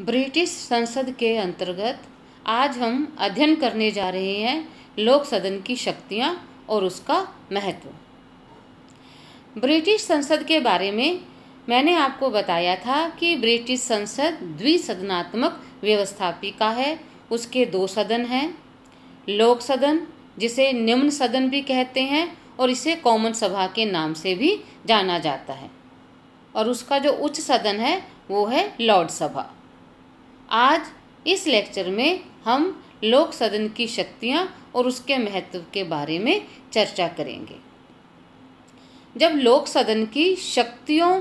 British संसद के अंतर्गत आज हम अध्ययन करने जा रहे हैं लोक सदन की शक्तियाँ और उसका महत्व ब्रिटिश संसद के बारे में मैंने आपको बताया था कि ब्रिटिश संसद द्विसदनात्मक व्यवस्थापिका है उसके दो सदन हैं लोक सदन जिसे निम्न सदन भी कहते हैं और इसे कॉमन सभा के नाम से भी जाना जाता है और उसका जो उच्च सदन है वो है लॉर्ड सभा आज इस लेक्चर में हम लोक सदन की शक्तियाँ और उसके महत्व के बारे में चर्चा करेंगे जब लोक सदन की शक्तियों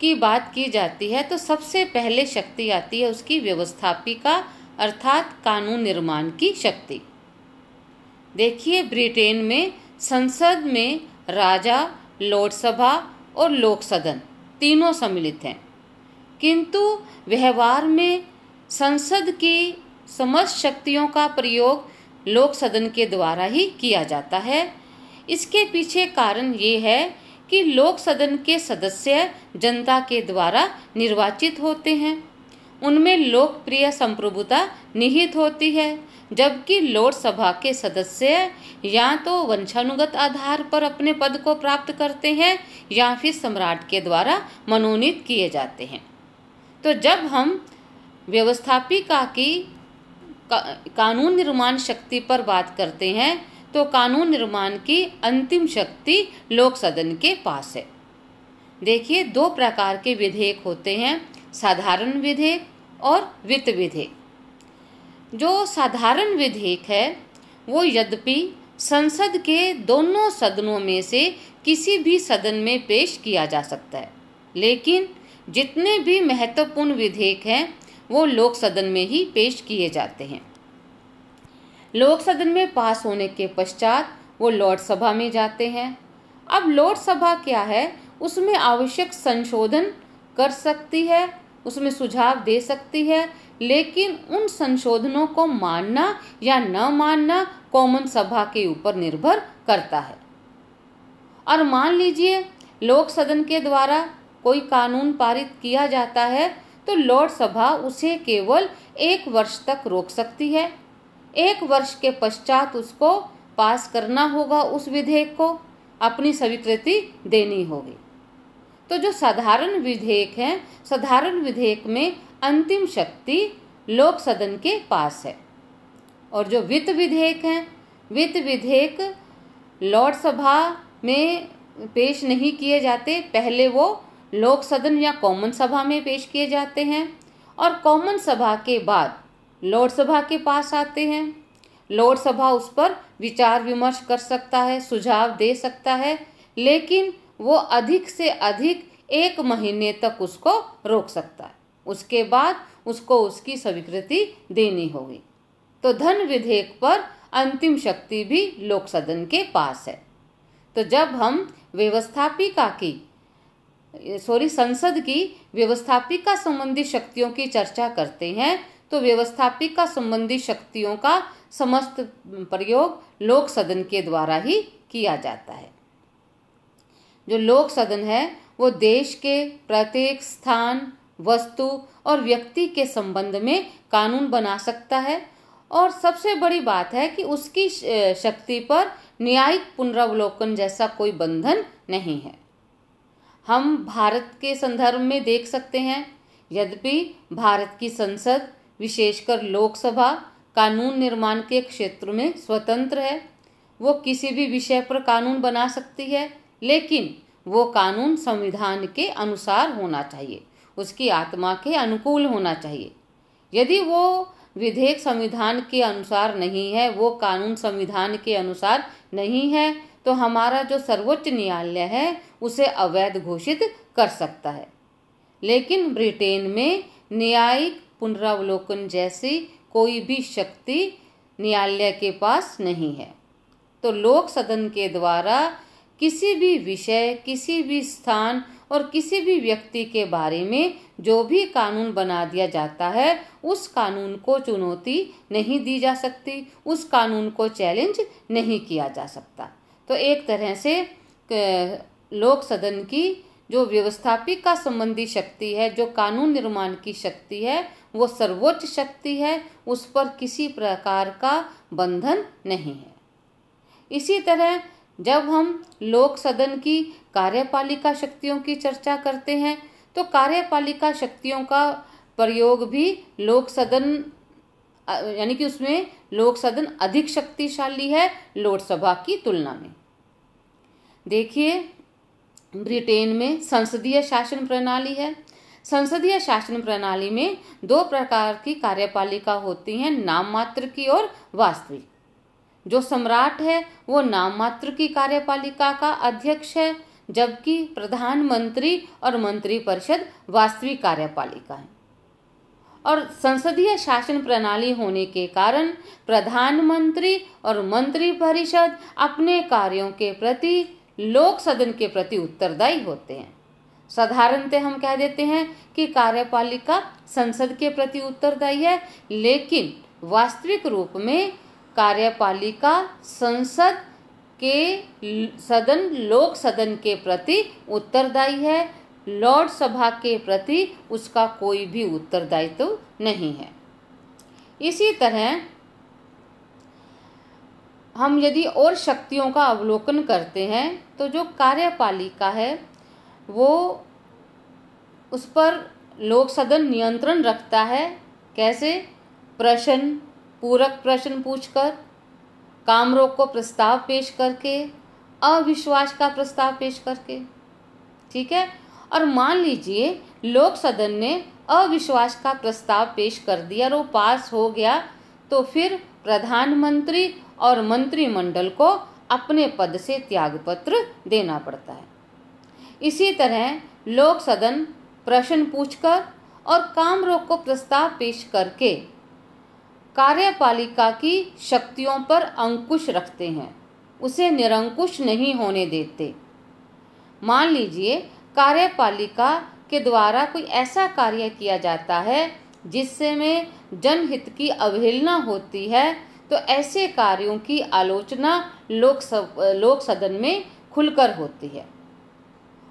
की बात की जाती है तो सबसे पहले शक्ति आती है उसकी व्यवस्थापिका अर्थात कानून निर्माण की शक्ति देखिए ब्रिटेन में संसद में राजा लोकसभा और लोक सदन तीनों सम्मिलित हैं किंतु व्यवहार में संसद की समस्त शक्तियों का प्रयोग लोक सदन के द्वारा ही किया जाता है इसके पीछे कारण ये है कि लोक सदन के सदस्य जनता के द्वारा निर्वाचित होते हैं उनमें लोकप्रिय संप्रभुता निहित होती है जबकि लोकसभा के सदस्य या तो वंशानुगत आधार पर अपने पद को प्राप्त करते हैं या फिर सम्राट के द्वारा मनोनीत किए जाते हैं तो जब हम व्यवस्थापिका की का, कानून निर्माण शक्ति पर बात करते हैं तो कानून निर्माण की अंतिम शक्ति लोक सदन के पास है देखिए दो प्रकार के विधेयक होते हैं साधारण विधेयक और वित्त विधेयक जो साधारण विधेयक है वो यद्यपि संसद के दोनों सदनों में से किसी भी सदन में पेश किया जा सकता है लेकिन जितने भी महत्वपूर्ण विधेयक हैं वो लोक सदन में ही पेश किए जाते हैं लोक सदन में पास होने के पश्चात वो सभा में जाते हैं अब सभा क्या है उसमें आवश्यक संशोधन कर सकती है उसमें सुझाव दे सकती है लेकिन उन संशोधनों को मानना या न मानना कॉमन सभा के ऊपर निर्भर करता है और मान लीजिए लोक सदन के द्वारा कोई कानून पारित किया जाता है तो लॉर्ड सभा उसे केवल एक वर्ष तक रोक सकती है एक वर्ष के पश्चात उसको पास करना होगा उस विधेयक को अपनी स्वीकृति देनी होगी तो जो साधारण विधेयक है साधारण विधेयक में अंतिम शक्ति लोक सदन के पास है और जो वित्त विधेयक है वित्त विधेयक लोकसभा सभा में पेश नहीं किए जाते पहले वो लोक सदन या कॉमन सभा में पेश किए जाते हैं और कॉमन सभा के बाद लोकसभा के पास आते हैं लोकसभा उस पर विचार विमर्श कर सकता है सुझाव दे सकता है लेकिन वो अधिक से अधिक एक महीने तक उसको रोक सकता है उसके बाद उसको उसकी स्वीकृति देनी होगी तो धन विधेयक पर अंतिम शक्ति भी लोक सदन के पास है तो जब हम व्यवस्थापिका की सॉरी संसद की व्यवस्थापिका संबंधी शक्तियों की चर्चा करते हैं तो व्यवस्थापिका संबंधी शक्तियों का समस्त प्रयोग लोक सदन के द्वारा ही किया जाता है जो लोक सदन है वो देश के प्रत्येक स्थान वस्तु और व्यक्ति के संबंध में कानून बना सकता है और सबसे बड़ी बात है कि उसकी शक्ति पर न्यायिक पुनरावलोकन जैसा कोई बंधन नहीं है हम भारत के संदर्भ में देख सकते हैं यद्यपि भारत की संसद विशेषकर लोकसभा कानून निर्माण के क्षेत्र में स्वतंत्र है वो किसी भी विषय पर कानून बना सकती है लेकिन वो कानून संविधान के अनुसार होना चाहिए उसकी आत्मा के अनुकूल होना चाहिए यदि वो विधेयक संविधान के अनुसार नहीं है वो कानून संविधान के अनुसार नहीं है तो हमारा जो सर्वोच्च न्यायालय है उसे अवैध घोषित कर सकता है लेकिन ब्रिटेन में न्यायिक पुनरावलोकन जैसी कोई भी शक्ति न्यायालय के पास नहीं है तो लोक सदन के द्वारा किसी भी विषय किसी भी स्थान और किसी भी व्यक्ति के बारे में जो भी कानून बना दिया जाता है उस कानून को चुनौती नहीं दी जा सकती उस कानून को चैलेंज नहीं किया जा सकता तो एक तरह से लोक सदन की जो व्यवस्थापिका संबंधी शक्ति है जो कानून निर्माण की शक्ति है वो सर्वोच्च शक्ति है उस पर किसी प्रकार का बंधन नहीं है इसी तरह जब हम लोक सदन की कार्यपालिका शक्तियों की चर्चा करते हैं तो कार्यपालिका शक्तियों का प्रयोग भी लोक सदन यानी कि उसमें लोक सदन अधिक शक्तिशाली है लोकसभा की तुलना में देखिए ब्रिटेन में संसदीय शासन प्रणाली है संसदीय शासन प्रणाली में दो प्रकार की कार्यपालिका होती हैं नाम मात्र की और वास्तविक जो सम्राट है वो नाम मात्र की कार्यपालिका का अध्यक्ष है जबकि प्रधानमंत्री और मंत्री परिषद वास्तविक कार्यपालिका है और संसदीय शासन प्रणाली होने के कारण प्रधानमंत्री और मंत्री परिषद अपने कार्यों के प्रति लोक सदन के प्रति उत्तरदायी होते हैं साधारणतः हम कह देते हैं कि कार्यपालिका संसद के प्रति उत्तरदायी है लेकिन वास्तविक रूप में कार्यपालिका संसद के सदन लोक सदन के प्रति उत्तरदायी है लॉर्ड सभा के प्रति उसका कोई भी उत्तरदायित्व तो नहीं है इसी तरह हम यदि और शक्तियों का अवलोकन करते हैं तो जो कार्यपालिका है वो उस पर लोक सदन नियंत्रण रखता है कैसे प्रश्न पूरक प्रश्न पूछकर कामरोग को प्रस्ताव पेश करके अविश्वास का प्रस्ताव पेश करके ठीक है और मान लीजिए लोक सदन ने अविश्वास का प्रस्ताव पेश कर दिया और वो पास हो गया तो फिर प्रधानमंत्री और मंत्रिमंडल को अपने पद से त्यागपत्र देना पड़ता है इसी तरह लोक सदन प्रश्न पूछकर और कामरोग को प्रस्ताव पेश करके कार्यपालिका की शक्तियों पर अंकुश रखते हैं उसे निरंकुश नहीं होने देते मान लीजिए कार्यपालिका के द्वारा कोई ऐसा कार्य किया जाता है जिससे में जनहित की अवहेलना होती है तो ऐसे कार्यों की आलोचना लोक सब, लोक सदन में खुलकर होती है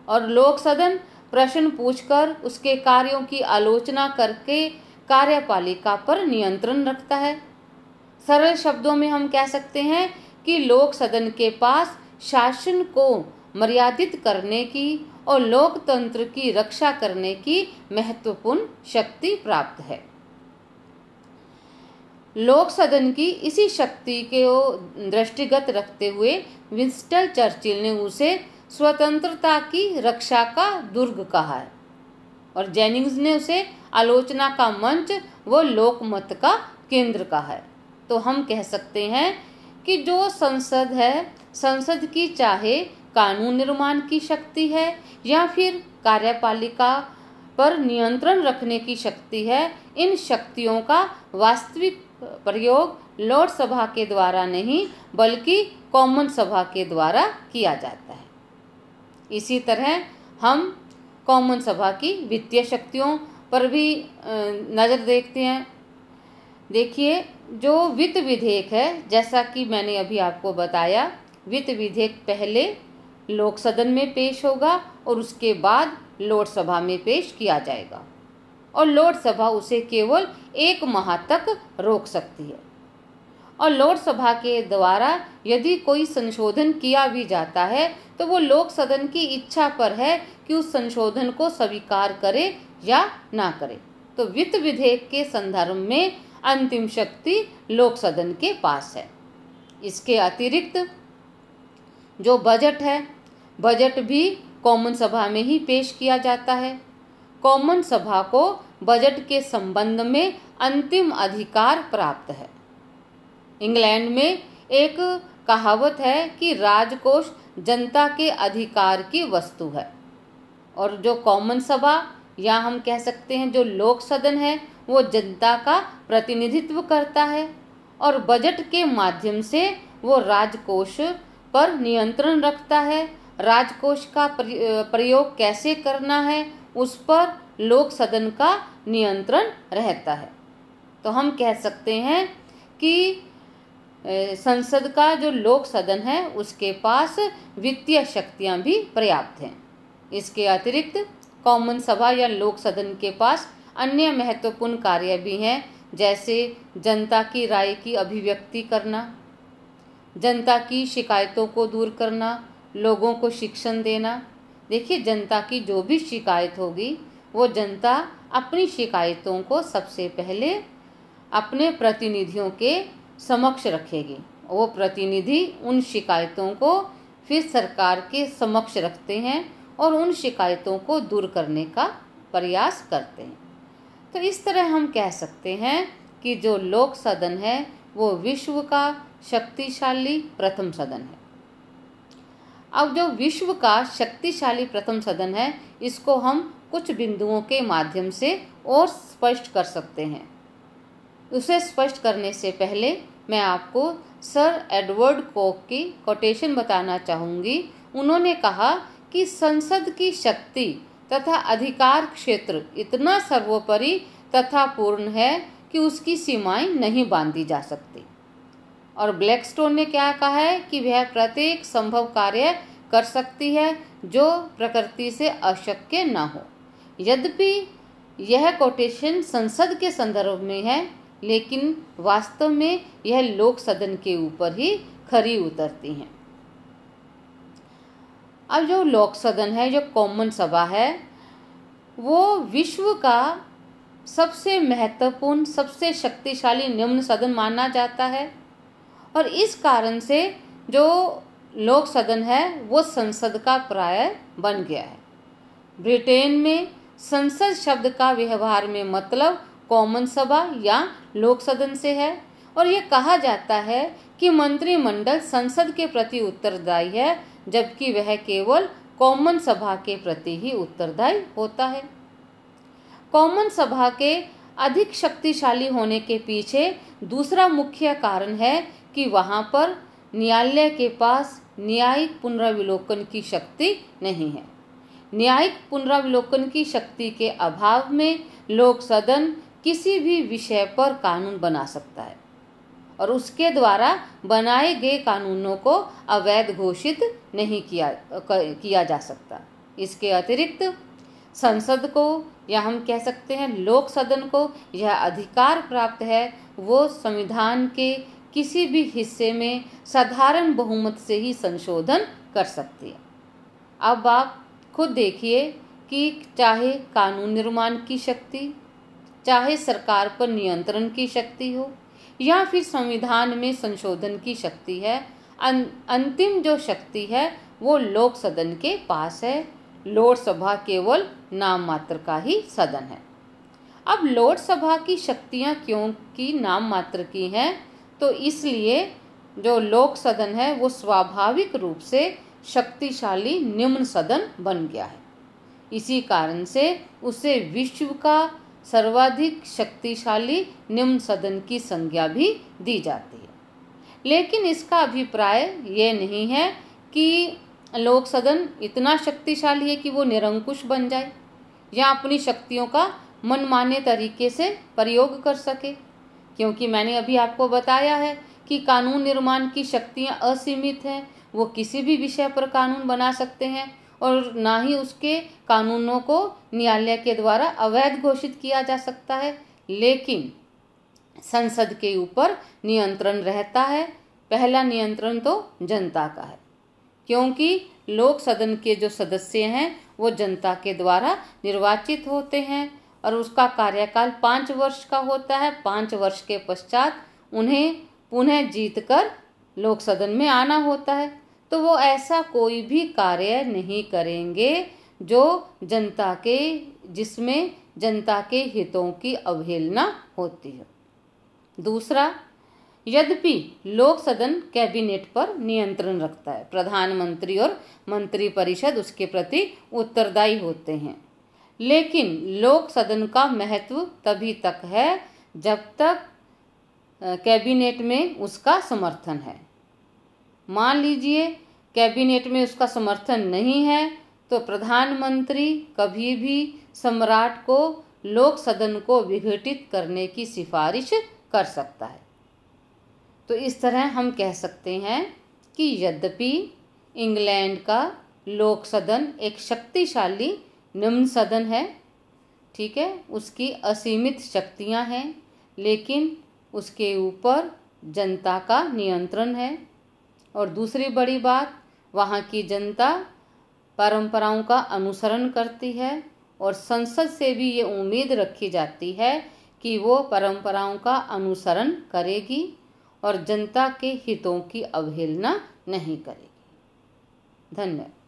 और लोक सदन प्रश्न पूछकर उसके कार्यों की आलोचना करके कार्यपालिका पर नियंत्रण रखता है सरल शब्दों में हम कह सकते हैं कि लोक सदन के पास शासन को मर्यादित करने की और लोकतंत्र की रक्षा करने की महत्वपूर्ण शक्ति प्राप्त है लोक सदन की इसी शक्ति के दृष्टिगत रखते हुए विंस्टन चर्चिल ने उसे स्वतंत्रता की रक्षा का दुर्ग कहा है और जेनिंग्स ने उसे आलोचना का मंच वो लोकमत का केंद्र का है तो हम कह सकते हैं कि जो संसद है संसद की चाहे कानून निर्माण की शक्ति है या फिर कार्यपालिका पर नियंत्रण रखने की शक्ति है इन शक्तियों का वास्तविक प्रयोग लोकसभा सभा के द्वारा नहीं बल्कि कॉमन सभा के द्वारा किया जाता है इसी तरह हम कॉमन सभा की वित्तीय शक्तियों पर भी नज़र देखते हैं देखिए जो वित्त विधेयक है जैसा कि मैंने अभी आपको बताया वित्त विधेयक पहले लोक सदन में पेश होगा और उसके बाद लोकसभा में पेश किया जाएगा और लोकसभा उसे केवल एक माह तक रोक सकती है और लोकसभा के द्वारा यदि कोई संशोधन किया भी जाता है तो वो लोक सदन की इच्छा पर है कि उस संशोधन को स्वीकार करे या ना करे तो वित्त विधेयक के संदर्भ में अंतिम शक्ति लोक सदन के पास है इसके अतिरिक्त जो बजट है बजट भी कॉमन सभा में ही पेश किया जाता है कॉमन सभा को बजट के संबंध में अंतिम अधिकार प्राप्त है इंग्लैंड में एक कहावत है कि राजकोष जनता के अधिकार की वस्तु है और जो कॉमन सभा या हम कह सकते हैं जो लोक सदन है वो जनता का प्रतिनिधित्व करता है और बजट के माध्यम से वो राजकोष पर नियंत्रण रखता है राजकोष का प्रयोग कैसे करना है उस पर लोक सदन का नियंत्रण रहता है तो हम कह सकते हैं कि संसद का जो लोक सदन है उसके पास वित्तीय शक्तियां भी पर्याप्त हैं इसके अतिरिक्त कॉमन सभा या लोक सदन के पास अन्य महत्वपूर्ण कार्य भी हैं जैसे जनता की राय की अभिव्यक्ति करना जनता की शिकायतों को दूर करना लोगों को शिक्षण देना देखिए जनता की जो भी शिकायत होगी वो जनता अपनी शिकायतों को सबसे पहले अपने प्रतिनिधियों के समक्ष रखेगी वो प्रतिनिधि उन शिकायतों को फिर सरकार के समक्ष रखते हैं और उन शिकायतों को दूर करने का प्रयास करते हैं तो इस तरह हम कह सकते हैं कि जो लोक सदन है वो विश्व का शक्तिशाली प्रथम सदन है अब जो विश्व का शक्तिशाली प्रथम सदन है इसको हम कुछ बिंदुओं के माध्यम से और स्पष्ट कर सकते हैं उसे स्पष्ट करने से पहले मैं आपको सर एडवर्ड कोक की कोटेशन बताना चाहूँगी उन्होंने कहा कि संसद की शक्ति तथा अधिकार क्षेत्र इतना सर्वोपरि तथा पूर्ण है कि उसकी सीमाएं नहीं बांधी जा सकती और ब्लैकस्टोन ने क्या कहा है कि वह प्रत्येक संभव कार्य कर सकती है जो प्रकृति से अशक्य न हो यद्यपि यह कोटेशन संसद के संदर्भ में है लेकिन वास्तव में यह लोक सदन के ऊपर ही खरी उतरती हैं अब जो लोक सदन है जो कॉमन सभा है वो विश्व का सबसे महत्वपूर्ण सबसे शक्तिशाली निम्न सदन माना जाता है और इस कारण से जो लोक सदन है वो संसद का प्राय बन गया है ब्रिटेन में संसद शब्द का व्यवहार में मतलब कॉमन सभा या लोक सदन से है और ये कहा जाता है कि मंत्रिमंडल संसद के प्रति उत्तरदायी है जबकि वह केवल कॉमन सभा के प्रति ही उत्तरदायी होता है कॉमन सभा के अधिक शक्तिशाली होने के पीछे दूसरा मुख्य कारण है कि वहाँ पर न्यायालय के पास न्यायिक पुनराविलोकन की शक्ति नहीं है न्यायिक पुनरावलोकन की शक्ति के अभाव में लोक सदन किसी भी विषय पर कानून बना सकता है और उसके द्वारा बनाए गए कानूनों को अवैध घोषित नहीं किया किया जा सकता इसके अतिरिक्त संसद को या हम कह सकते हैं लोक सदन को यह अधिकार प्राप्त है वो संविधान के किसी भी हिस्से में साधारण बहुमत से ही संशोधन कर सकती है अब आप खुद देखिए कि चाहे कानून निर्माण की शक्ति चाहे सरकार पर नियंत्रण की शक्ति हो या फिर संविधान में संशोधन की शक्ति है अं, अंतिम जो शक्ति है वो लोक सदन के पास है लोकसभा केवल नाम मात्र का ही सदन है अब लोकसभा की शक्तियाँ क्यों की नाम मात्र की हैं तो इसलिए जो लोक सदन है वो स्वाभाविक रूप से शक्तिशाली निम्न सदन बन गया है इसी कारण से उसे विश्व का सर्वाधिक शक्तिशाली निम्न सदन की संज्ञा भी दी जाती है लेकिन इसका अभिप्राय ये नहीं है कि लोक सदन इतना शक्तिशाली है कि वो निरंकुश बन जाए या अपनी शक्तियों का मनमाने तरीके से प्रयोग कर सके क्योंकि मैंने अभी आपको बताया है कि कानून निर्माण की शक्तियाँ असीमित हैं वो किसी भी विषय पर कानून बना सकते हैं और ना ही उसके कानूनों को न्यायालय के द्वारा अवैध घोषित किया जा सकता है लेकिन संसद के ऊपर नियंत्रण रहता है पहला नियंत्रण तो जनता का है क्योंकि लोक सदन के जो सदस्य हैं वो जनता के द्वारा निर्वाचित होते हैं और उसका कार्यकाल पाँच वर्ष का होता है पाँच वर्ष के पश्चात उन्हें पुनः जीत कर लोक सदन में आना होता है तो वो ऐसा कोई भी कार्य नहीं करेंगे जो जनता के जिसमें जनता के हितों की अवहेलना होती है दूसरा यद्यपि लोक सदन कैबिनेट पर नियंत्रण रखता है प्रधानमंत्री और मंत्रिपरिषद उसके प्रति उत्तरदायी होते हैं लेकिन लोक सदन का महत्व तभी तक है जब तक कैबिनेट में उसका समर्थन है मान लीजिए कैबिनेट में उसका समर्थन नहीं है तो प्रधानमंत्री कभी भी सम्राट को लोक सदन को विघटित करने की सिफारिश कर सकता है तो इस तरह हम कह सकते हैं कि यद्यपि इंग्लैंड का लोक सदन एक शक्तिशाली निम्न सदन है ठीक है उसकी असीमित शक्तियां हैं लेकिन उसके ऊपर जनता का नियंत्रण है और दूसरी बड़ी बात वहाँ की जनता परंपराओं का अनुसरण करती है और संसद से भी ये उम्मीद रखी जाती है कि वो परंपराओं का अनुसरण करेगी और जनता के हितों की अवहेलना नहीं करेगी धन्यवाद